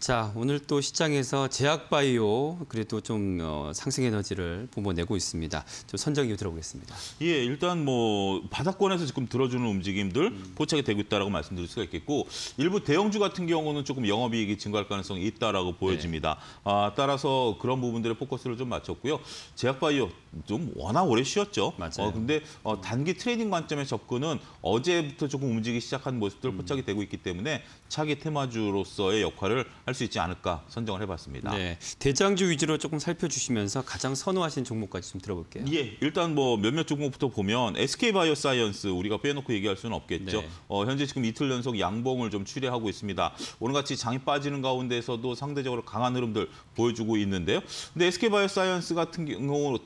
자, 오늘 또 시장에서 제약바이오 그래도 좀 어, 상승 에너지를 뿜어내고 있습니다. 좀 선정 이유 들어보겠습니다. 예, 일단 뭐 바닥권에서 지금 들어주는 움직임들 음. 포착이 되고 있다라고 말씀드릴 수가 있겠고 일부 대형주 같은 경우는 조금 영업이익이 증가할 가능성이 있다라고 보여집니다. 네. 아, 따라서 그런 부분들에 포커스를 좀 맞췄고요. 제약바이오 좀 워낙 오래 쉬었죠. 맞아요. 어, 근데 어, 단기 트레이딩 관점의 접근은 어제부터 조금 움직이기 시작한 모습들 포착이 되고 있기 때문에 차기 테마주로서의 역할을 할수 있지 않을까 선정을 해봤습니다. 네, 대장주 위주로 조금 살펴주시면서 가장 선호하신 종목까지 좀 들어볼게요. 예, 일단 뭐 몇몇 종목부터 보면 SK바이오사이언스 우리가 빼놓고 얘기할 수는 없겠죠. 네. 어, 현재 지금 이틀 연속 양봉을 좀추려하고 있습니다. 오늘같이 장이 빠지는 가운데서도 상대적으로 강한 흐름들 보여주고 있는데요. 근데 SK바이오사이언스 같은 경우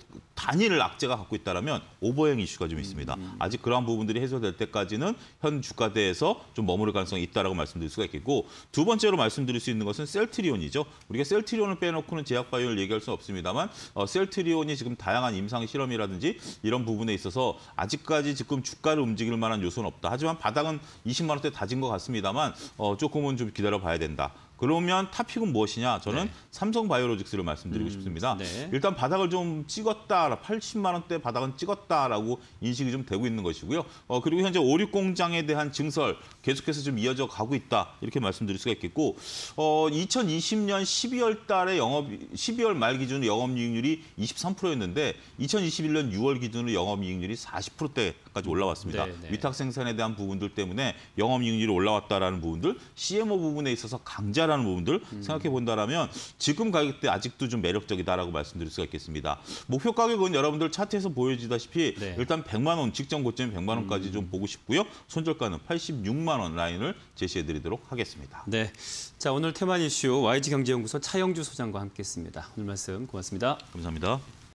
단일 악재가 갖고 있다면 라 오버행 이슈가 좀 있습니다. 음. 아직 그러한 부분들이 해소될 때까지는 현 주가대에서 좀 머무를 가능성이 있다고 라 말씀드릴 수가 있겠고 두 번째로 말씀드릴 수 있는 것은 셀트리온이죠. 우리가 셀트리온을 빼놓고는 제약바이오를 얘기할 수는 없습니다만 어, 셀트리온이 지금 다양한 임상 실험이라든지 이런 부분에 있어서 아직까지 지금 주가를 움직일 만한 요소는 없다. 하지만 바닥은 20만 원대 다진 것 같습니다만 어, 조금은 좀 기다려봐야 된다. 그러면 탑픽은 무엇이냐? 저는 네. 삼성바이오로직스를 말씀드리고 음, 싶습니다. 네. 일단 바닥을 좀 찍었다, 80만 원대 바닥은 찍었다라고 인식이 좀 되고 있는 것이고요. 어, 그리고 현재 오류 공장에 대한 증설 계속해서 좀 이어져 가고 있다 이렇게 말씀드릴 수가 있겠고, 어, 2020년 12월 달에 영업 12월 말 기준으로 영업이익률이 23%였는데 2021년 6월 기준으로 영업이익률이 40%대까지 올라왔습니다. 네, 네. 위탁 생산에 대한 부분들 때문에 영업이익률이 올라왔다라는 부분들, CMO 부분에 있어서 강자라 하라는 부분들 음. 생각해 본다라면 지금 가격대 아직도 좀 매력적이다라고 말씀드릴 수가 있겠습니다. 목표 가격은 여러분들 차트에서 보여지다시피 네. 일단 100만 원 직전 고점 100만 원까지 음. 좀 보고 싶고요. 손절가는 86만 원 라인을 제시해 드리도록 하겠습니다. 네. 자, 오늘 테마 니슈 YG 경제연구소 차영주 소장과 함께했습니다. 오늘 말씀 고맙습니다. 감사합니다.